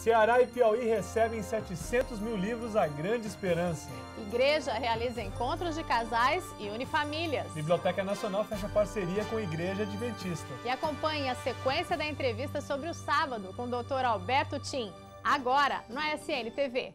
Ceará e Piauí recebem 700 mil livros A Grande Esperança. Igreja realiza encontros de casais e unifamílias. Biblioteca Nacional fecha parceria com Igreja Adventista. E acompanhe a sequência da entrevista sobre o sábado com o Dr. Alberto Tim, agora no ASN TV.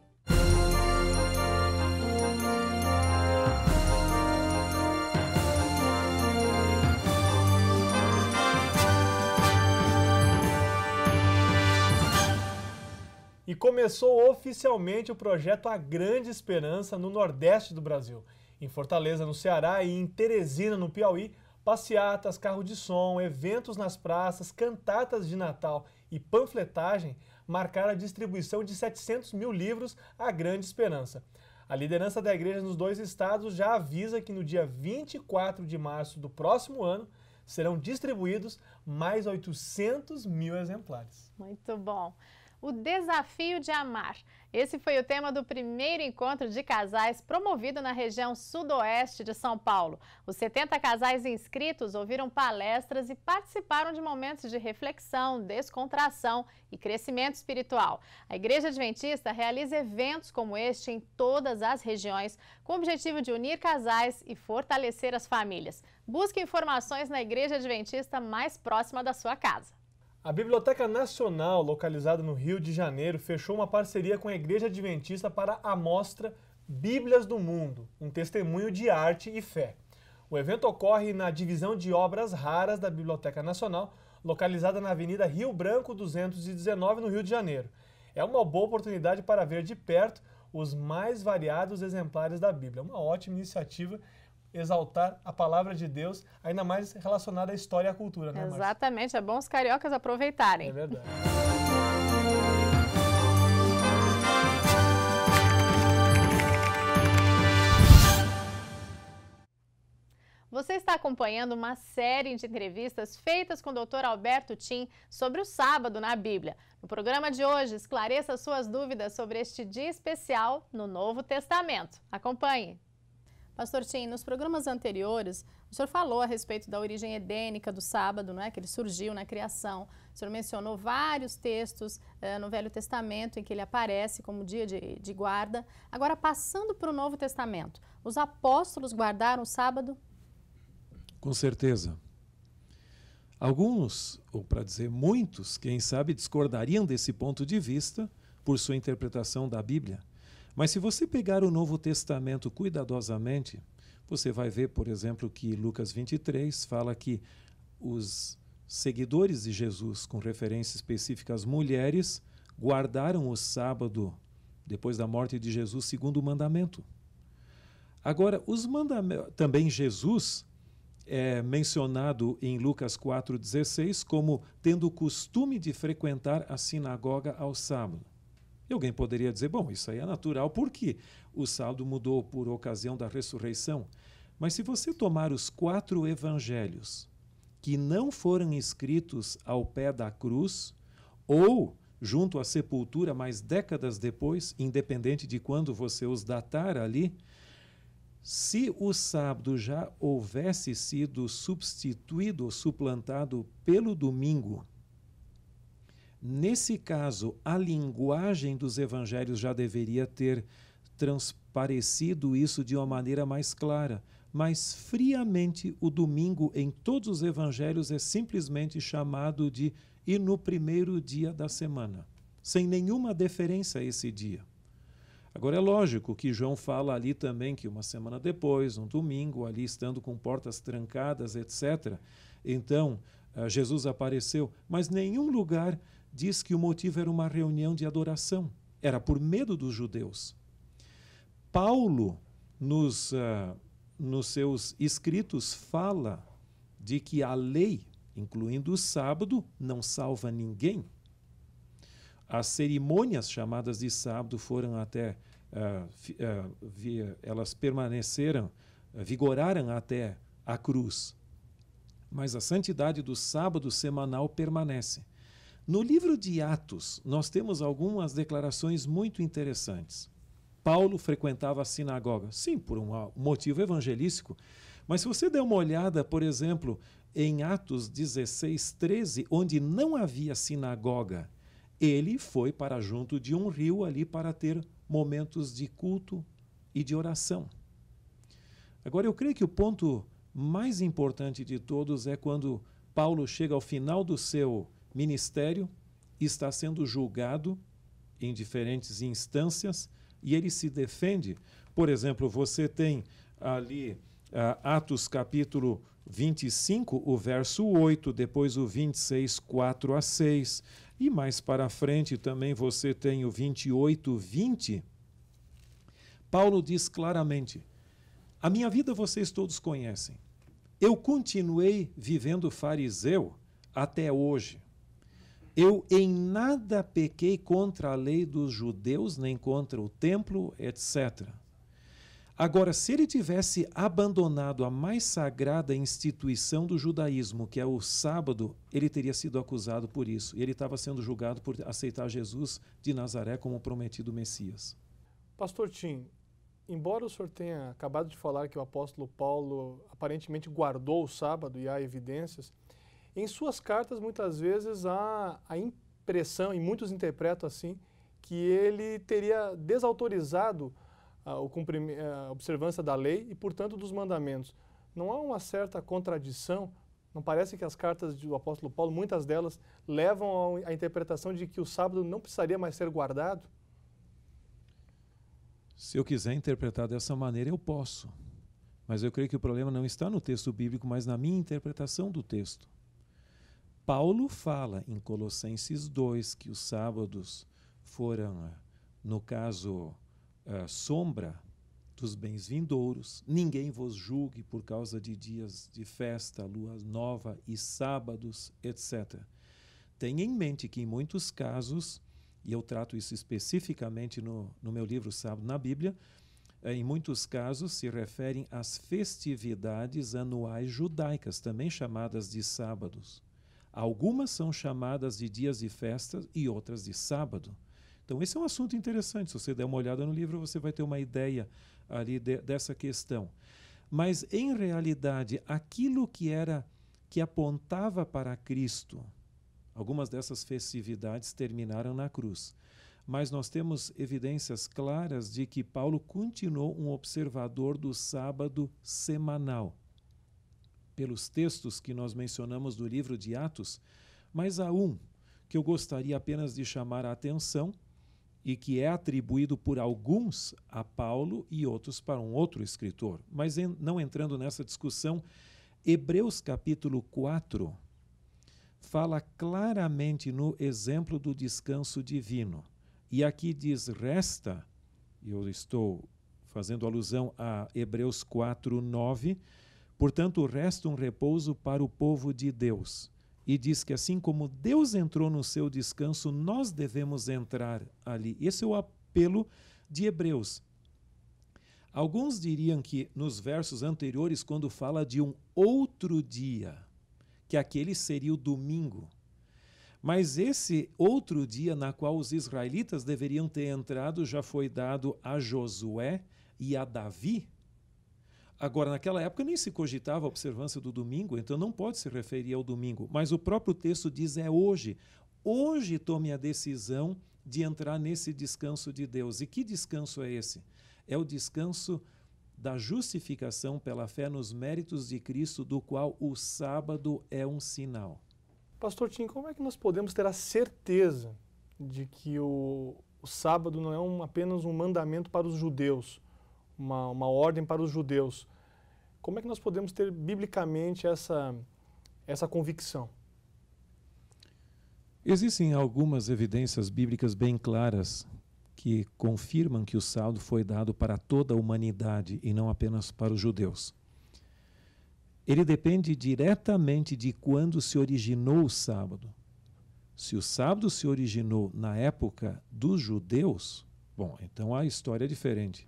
e começou oficialmente o projeto A Grande Esperança no Nordeste do Brasil. Em Fortaleza, no Ceará e em Teresina, no Piauí, passeatas, carro de som, eventos nas praças, cantatas de Natal e panfletagem marcaram a distribuição de 700 mil livros A Grande Esperança. A liderança da igreja nos dois estados já avisa que no dia 24 de março do próximo ano serão distribuídos mais 800 mil exemplares. Muito bom. O Desafio de Amar. Esse foi o tema do primeiro encontro de casais promovido na região sudoeste de São Paulo. Os 70 casais inscritos ouviram palestras e participaram de momentos de reflexão, descontração e crescimento espiritual. A Igreja Adventista realiza eventos como este em todas as regiões, com o objetivo de unir casais e fortalecer as famílias. Busque informações na Igreja Adventista mais próxima da sua casa. A Biblioteca Nacional, localizada no Rio de Janeiro, fechou uma parceria com a Igreja Adventista para a mostra Bíblias do Mundo, um testemunho de arte e fé. O evento ocorre na Divisão de Obras Raras da Biblioteca Nacional, localizada na Avenida Rio Branco 219, no Rio de Janeiro. É uma boa oportunidade para ver de perto os mais variados exemplares da Bíblia. É uma ótima iniciativa exaltar a palavra de Deus, ainda mais relacionada à história e à cultura, né, Márcia? Exatamente, é bom os cariocas aproveitarem. É verdade. Você está acompanhando uma série de entrevistas feitas com o Dr. Alberto Tim sobre o sábado na Bíblia. No programa de hoje, esclareça suas dúvidas sobre este dia especial no Novo Testamento. Acompanhe! Pastor Tim, nos programas anteriores, o senhor falou a respeito da origem edênica do sábado, não é? que ele surgiu na criação. O senhor mencionou vários textos eh, no Velho Testamento em que ele aparece como dia de, de guarda. Agora, passando para o Novo Testamento, os apóstolos guardaram o sábado? Com certeza. Alguns, ou para dizer muitos, quem sabe, discordariam desse ponto de vista por sua interpretação da Bíblia mas se você pegar o Novo Testamento cuidadosamente, você vai ver, por exemplo, que Lucas 23 fala que os seguidores de Jesus, com referência específica às mulheres, guardaram o sábado depois da morte de Jesus, segundo o mandamento. Agora, os mandamentos, também Jesus é mencionado em Lucas 4,16 como tendo o costume de frequentar a sinagoga ao sábado. E alguém poderia dizer, bom, isso aí é natural, porque o saldo mudou por ocasião da ressurreição. Mas se você tomar os quatro evangelhos que não foram escritos ao pé da cruz, ou junto à sepultura, mais décadas depois, independente de quando você os datar ali, se o sábado já houvesse sido substituído ou suplantado pelo domingo, Nesse caso, a linguagem dos evangelhos já deveria ter transparecido isso de uma maneira mais clara, mas friamente o domingo em todos os evangelhos é simplesmente chamado de e no primeiro dia da semana, sem nenhuma deferência a esse dia. Agora é lógico que João fala ali também que uma semana depois, um domingo, ali estando com portas trancadas, etc. Então, eh, Jesus apareceu, mas nenhum lugar diz que o motivo era uma reunião de adoração, era por medo dos judeus. Paulo, nos, uh, nos seus escritos, fala de que a lei, incluindo o sábado, não salva ninguém. As cerimônias chamadas de sábado foram até. Uh, ah, uh, ah, via, elas permaneceram, vigoraram até a cruz. Mas a santidade do sábado semanal permanece. No livro de Atos, nós temos algumas declarações muito interessantes. Paulo frequentava a sinagoga, sim, por um motivo evangelístico, mas se você der uma olhada, por exemplo, em Atos 16, 13, onde não havia sinagoga, ele foi para junto de um rio ali para ter momentos de culto e de oração. Agora, eu creio que o ponto mais importante de todos é quando Paulo chega ao final do seu ministério está sendo julgado em diferentes instâncias e ele se defende. Por exemplo, você tem ali ah, Atos capítulo 25, o verso 8, depois o 26, 4 a 6, e mais para frente também você tem o 28, 20. Paulo diz claramente: A minha vida vocês todos conhecem. Eu continuei vivendo fariseu até hoje. Eu em nada pequei contra a lei dos judeus, nem contra o templo, etc. Agora, se ele tivesse abandonado a mais sagrada instituição do judaísmo, que é o sábado, ele teria sido acusado por isso. E ele estava sendo julgado por aceitar Jesus de Nazaré como prometido Messias. Pastor Tim, embora o senhor tenha acabado de falar que o apóstolo Paulo aparentemente guardou o sábado e há evidências, em suas cartas, muitas vezes, há a impressão, e muitos interpretam assim, que ele teria desautorizado a, ah, eh, a observância da lei e, portanto, dos mandamentos. Não há uma certa contradição? Não parece que as cartas do apóstolo Paulo, muitas delas, levam à interpretação de que o sábado não precisaria mais ser guardado? Se eu quiser interpretar dessa maneira, eu posso. Mas eu creio que o problema não está no texto bíblico, mas na minha interpretação do texto. Paulo fala em Colossenses 2 que os sábados foram, eh, no caso, a eh, sombra dos bens vindouros. Ninguém vos julgue por causa de dias de festa, lua nova e sábados, etc. Tenha em mente que, em muitos casos, e eu trato isso especificamente no, no meu livro Sábado na Bíblia, eh, em muitos casos se referem às festividades anuais judaicas, também chamadas de sábados. Algumas são chamadas de dias de festas e outras de sábado. Então, esse é um assunto interessante. Se você der uma olhada no livro, você vai ter uma ideia ali de, dessa questão. Mas, em realidade, aquilo que era que apontava para Cristo, algumas dessas festividades terminaram na cruz. Mas nós temos evidências claras de que Paulo continuou um observador do sábado semanal pelos textos que nós mencionamos do livro de Atos, mas há um que eu gostaria apenas de chamar a atenção e que é atribuído por alguns a Paulo e outros para um outro escritor. Mas em, não entrando nessa discussão, Hebreus capítulo 4 fala claramente no exemplo do descanso divino. E aqui diz: resta, eu estou fazendo alusão a Hebreus 4, 9 Portanto, resta um repouso para o povo de Deus. E diz que assim como Deus entrou no seu descanso, nós devemos entrar ali. Esse é o apelo de Hebreus. Alguns diriam que nos versos anteriores, quando fala de um outro dia, que aquele seria o domingo. Mas esse outro dia na qual os israelitas deveriam ter entrado já foi dado a Josué e a Davi, Agora, naquela época nem se cogitava a observância do domingo, então não pode se referir ao domingo. Mas o próprio texto diz: é hoje. Hoje tome a decisão de entrar nesse descanso de Deus. E que descanso é esse? É o descanso da justificação pela fé nos méritos de Cristo, do qual o sábado é um sinal. Pastor Tim, como é que nós podemos ter a certeza de que o, o sábado não é um, apenas um mandamento para os judeus, uma, uma ordem para os judeus. Como é que nós podemos ter biblicamente essa, essa convicção? Existem algumas evidências bíblicas bem claras que confirmam que o saldo foi dado para toda a humanidade e não apenas para os judeus. Ele depende diretamente de quando se originou o sábado. Se o sábado se originou na época dos judeus, bom, então a história é diferente.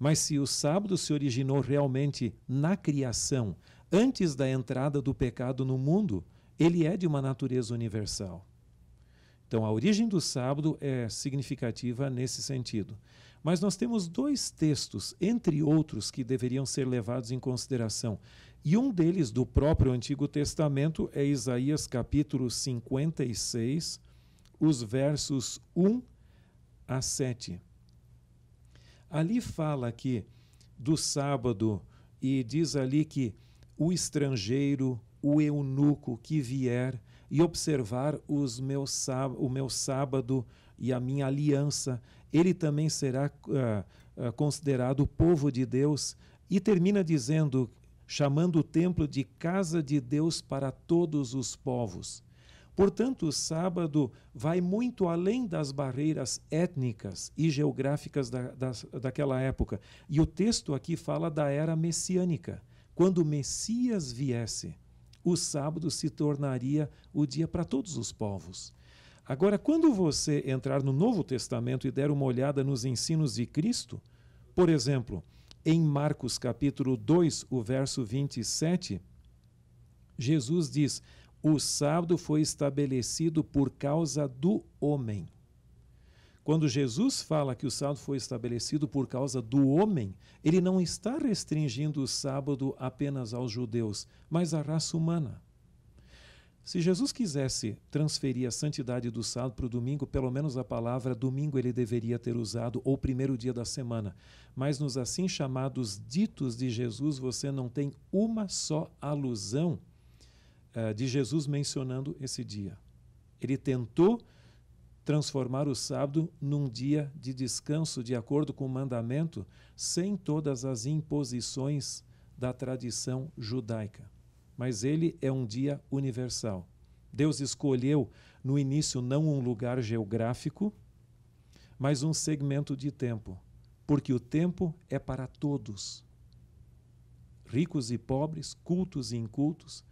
Mas se o sábado se originou realmente na criação, antes da entrada do pecado no mundo, ele é de uma natureza universal. Então, a origem do sábado é significativa nesse sentido. Mas nós temos dois textos, entre outros, que deveriam ser levados em consideração. E um deles, do próprio Antigo Testamento, é Isaías capítulo 56, os versos 1 a 7. Ali fala aqui do sábado e diz ali que o estrangeiro, o eunuco que vier e observar os meus, o meu sábado e a minha aliança, ele também será uh, considerado povo de Deus. E termina dizendo, chamando o templo de casa de Deus para todos os povos. Portanto, o sábado vai muito além das barreiras étnicas e geográficas da, da, daquela época. E o texto aqui fala da era messiânica. Quando o Messias viesse, o sábado se tornaria o dia para todos os povos. Agora, quando você entrar no Novo Testamento e der uma olhada nos ensinos de Cristo, por exemplo, em Marcos capítulo 2, o verso 27, Jesus diz: o sábado foi estabelecido por causa do homem. Quando Jesus fala que o sábado foi estabelecido por causa do homem, ele não está restringindo o sábado apenas aos judeus, mas à raça humana. Se Jesus quisesse transferir a santidade do sábado para o domingo, pelo menos a palavra domingo ele deveria ter usado, ou primeiro dia da semana. Mas nos assim chamados ditos de Jesus, você não tem uma só alusão eh, de Jesus mencionando esse dia. Ele tentou transformar o sábado num dia de descanso de acordo com o mandamento, sem todas as imposições da tradição judaica. Mas ele é um dia universal. Deus escolheu no início não um lugar geográfico, mas um segmento de tempo, porque o tempo é para todos. Ricos e pobres, cultos e incultos,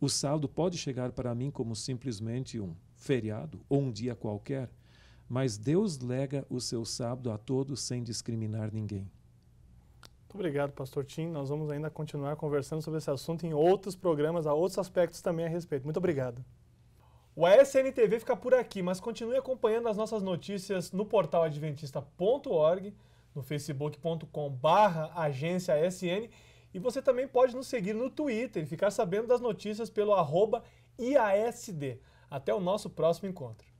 o saldo pode chegar para mim como simplesmente um feriado ou um dia qualquer, mas Deus lega o seu sábado a todos sem discriminar ninguém. Muito obrigado, Pastor Tim. Nós vamos ainda continuar conversando sobre esse assunto em outros programas, a outros aspectos também a respeito. Muito obrigado. O ASN TV fica por aqui, mas continue acompanhando as nossas notícias no portal adventista.org, no facebook.com/barra agência ASN e você também pode nos seguir no Twitter e ficar sabendo das notícias pelo arroba IASD. Até o nosso próximo encontro.